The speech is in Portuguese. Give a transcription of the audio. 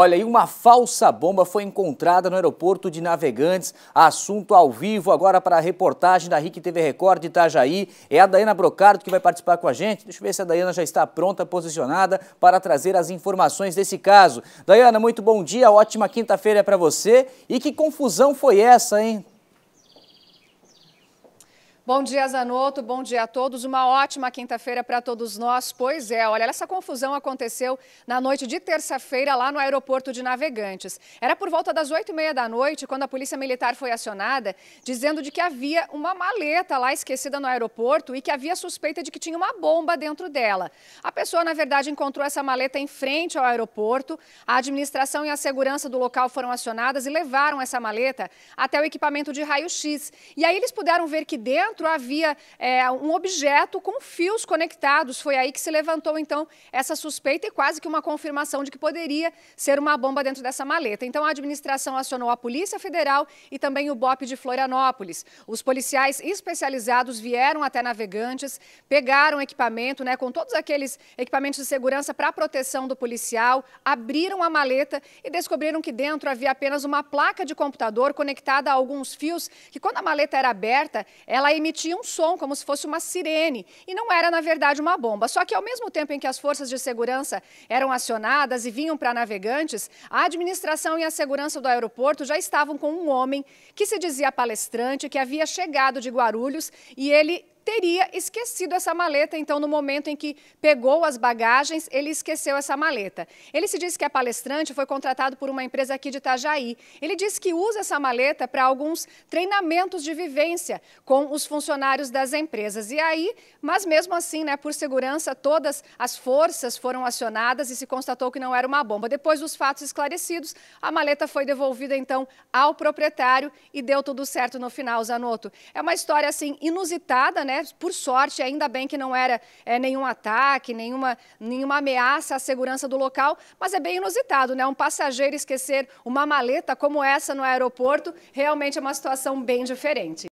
Olha, e uma falsa bomba foi encontrada no aeroporto de Navegantes. Assunto ao vivo agora para a reportagem da RIC TV Record de Itajaí. É a Daiana Brocardo que vai participar com a gente. Deixa eu ver se a Daiana já está pronta, posicionada para trazer as informações desse caso. Daiana, muito bom dia, ótima quinta-feira para você. E que confusão foi essa, hein? Bom dia, Zanotto. Bom dia a todos. Uma ótima quinta-feira para todos nós. Pois é, olha, essa confusão aconteceu na noite de terça-feira lá no aeroporto de Navegantes. Era por volta das oito e meia da noite quando a polícia militar foi acionada, dizendo de que havia uma maleta lá esquecida no aeroporto e que havia suspeita de que tinha uma bomba dentro dela. A pessoa, na verdade, encontrou essa maleta em frente ao aeroporto. A administração e a segurança do local foram acionadas e levaram essa maleta até o equipamento de raio-x. E aí eles puderam ver que dentro dentro havia é, um objeto com fios conectados. Foi aí que se levantou, então, essa suspeita e quase que uma confirmação de que poderia ser uma bomba dentro dessa maleta. Então, a administração acionou a Polícia Federal e também o BOP de Florianópolis. Os policiais especializados vieram até navegantes, pegaram equipamento, né, com todos aqueles equipamentos de segurança para proteção do policial, abriram a maleta e descobriram que dentro havia apenas uma placa de computador conectada a alguns fios que, quando a maleta era aberta, ela emitia emitia um som, como se fosse uma sirene, e não era, na verdade, uma bomba. Só que, ao mesmo tempo em que as forças de segurança eram acionadas e vinham para navegantes, a administração e a segurança do aeroporto já estavam com um homem que se dizia palestrante, que havia chegado de Guarulhos, e ele teria esquecido essa maleta, então no momento em que pegou as bagagens, ele esqueceu essa maleta. Ele se disse que é palestrante, foi contratado por uma empresa aqui de Itajaí. Ele diz que usa essa maleta para alguns treinamentos de vivência com os funcionários das empresas. E aí, mas mesmo assim, né, por segurança, todas as forças foram acionadas e se constatou que não era uma bomba. Depois dos fatos esclarecidos, a maleta foi devolvida então ao proprietário e deu tudo certo no final, Zanotto. É uma história assim inusitada, né? Por sorte, ainda bem que não era é, nenhum ataque, nenhuma, nenhuma ameaça à segurança do local, mas é bem inusitado, né? Um passageiro esquecer uma maleta como essa no aeroporto realmente é uma situação bem diferente.